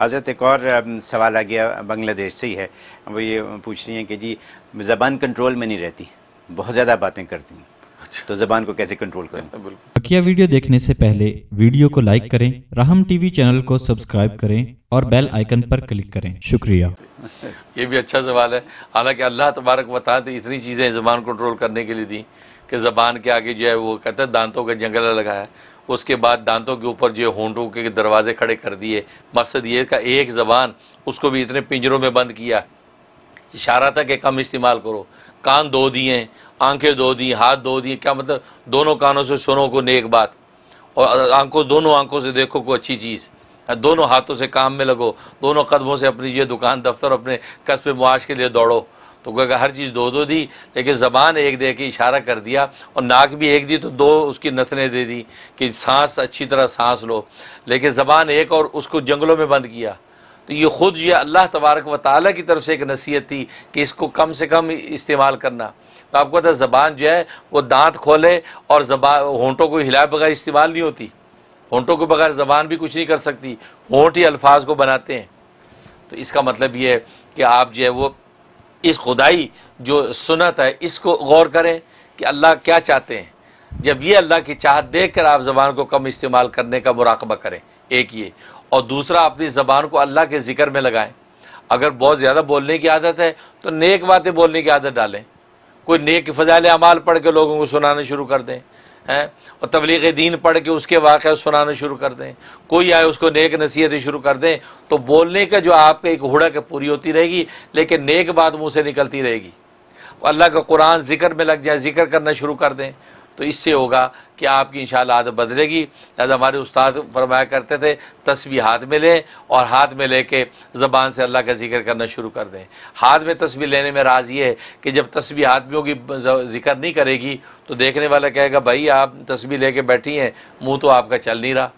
हज़रत एक और सवाल आ गया बांग्लादेश से ही है वो ये पूछ रही हैं कि जी ज़बान कंट्रोल में नहीं रहती बहुत ज़्यादा बातें करती हैं अच्छा। तो जबान को कैसे कंट्रोल करें हाँ, बकिया वीडियो देखने से पहले वीडियो को लाइक करें राहम टीवी चैनल को सब्सक्राइब करें और बेल आइकन पर क्लिक करें शुक्रिया ये भी अच्छा सवाल है हालांकि अल्लाह तबारक वताल तो इतनी चीज़ें जबान कंट्रोल करने के लिए दी कि ज़बान के आगे जो है वो कहते हैं दांतों का जंगला लगाया उसके बाद दांतों के ऊपर जो होंटों के दरवाजे खड़े कर दिए मकसद ये का एक ज़बान उसको भी इतने पिंजरों में बंद किया इशारा था कि कम इस्तेमाल करो कान धो दिए आंखें धो दी हाथ धो दिए क्या मतलब दोनों कानों से सुनो को नेक बात और आंखों दोनों आंखों से देखो को अच्छी चीज़ दोनों हाथों से काम में लगो दोनों कदमों से अपनी ये दुकान दफ्तर अपने कस्बे मुआश के लिए दौड़ो तो क्या हर चीज़ दो दो दी लेकिन ज़बान एक दे के इशारा कर दिया और नाक भी एक दी तो दो उसकी नथने दे दी कि सांस अच्छी तरह सांस लो लेकिन ज़बान एक और उसको जंगलों में बंद किया तो ये ख़ुद ये अल्लाह तबारक व ताली की तरफ से एक नसीहत थी कि इसको कम से कम इस्तेमाल करना तो आपको पता ज़बान जो है वो दांत खोले और जबान होंटों को हिलाए बगैर इस्तेमाल नहीं होती होंटों के बगैर ज़बान भी कुछ नहीं कर सकती होंट ही अल्फाज को बनाते हैं तो इसका मतलब ये है कि आप जो है वो इस खुदाई जो सुनत है इसको गौर करें कि अल्लाह क्या चाहते हैं जब ये अल्लाह की चाहत देख कर आप ज़बान को कम इस्तेमाल करने का मुराकबा करें एक ये और दूसरा अपनी ज़बान को अल्लाह के ज़िक्र में लगाएं अगर बहुत ज़्यादा बोलने की आदत है तो नेक बातें बोलने की आदत डालें कोई नेक फ़जाइल अमाल पढ़ के लोगों को सुनाना शुरू कर दें हैं और तबलीग दीन पढ़ के उसके वाक़ सुनाना शुरू कर दें कोई आए उसको नेक नसीहतें शुरू कर दें तो बोलने का जो आपके एक हुड़क पूरी होती रहेगी लेकिन नेक बात मुँह से निकलती रहेगी अल्लाह का कुरान जिक्र में लग जाए जिक्र करना शुरू कर दें तो इससे होगा कि आपकी इन आदत बदलेगी लिहाजा हमारे उस्ताद फरमाया करते थे तस्वीर हाथ में लें और हाथ में ले कर ज़बान से अल्लाह का जिक्र करना शुरू कर दें हाथ में तस्वीर लेने में राज ये है कि जब तस्वीर हाथ में होगी जिक्र नहीं करेगी तो देखने वाला कहेगा भाई आप तस्वीर ले कर बैठी हैं मुँह तो आपका चल नहीं रहा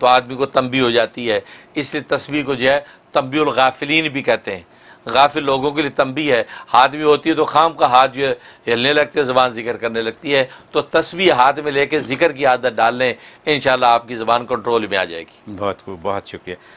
तो आदमी को तंबी हो जाती है इसलिए तस्वीर को जो है तंबी गाफिलीन भी कहते हैं गाफिल लोगों के लिए तंबी है हाथ भी होती है तो खाम का हाथ जो है हिलने लगते हैं ज़बान जिक्र करने लगती है तो तस्वीर हाथ में लेके जिक्र की आदत डाल लें इन आपकी ज़बान कंट्रोल में आ जाएगी बहुत खूब बहुत शुक्रिया